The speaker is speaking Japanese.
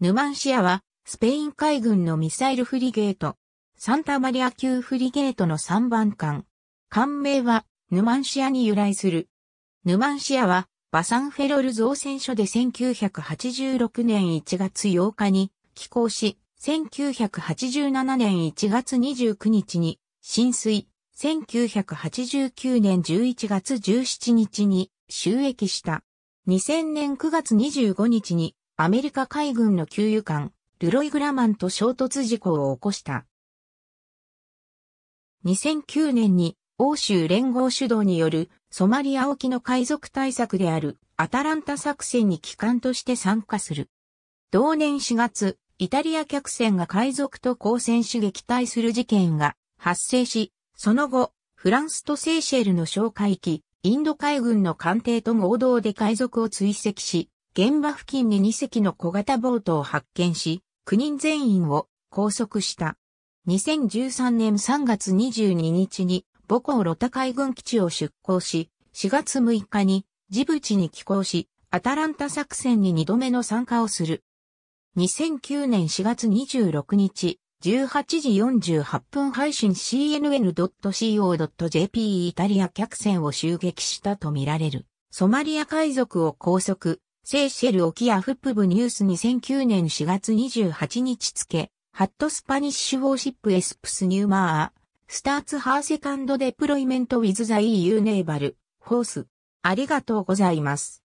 ヌマンシアは、スペイン海軍のミサイルフリゲート、サンタマリア級フリゲートの3番艦。艦名は、ヌマンシアに由来する。ヌマンシアは、バサンフェロル造船所で1986年1月8日に寄港し、1987年1月29日に浸水、1989年11月17日に収益した。2000年9月25日にアメリカ海軍の給油艦、ルロイ・グラマンと衝突事故を起こした。2009年に欧州連合主導によるソマリア沖の海賊対策であるアタランタ作戦に機関として参加する。同年4月、イタリア客船が海賊と交戦し撃退する事件が発生し、その後、フランスとセーシェルの哨戒機、インド海軍の艦艇と合同で海賊を追跡し、現場付近に2隻の小型ボートを発見し、9人全員を拘束した。2013年3月22日に母港ロタ海軍基地を出港し、4月6日にジブチに寄港し、アタランタ作戦に2度目の参加をする。2009年4月26日、18時48分配信 cnn.co.jp イタリア客船を襲撃したとみられる。ソマリア海賊を拘束、セーシェル沖アフップ部ニュース2009年4月28日付、ハットスパニッシュウォーシップエスプスニューマー、スターツハーセカンドデプロイメントウィズザ EU ネーバル、ホース。ありがとうございます。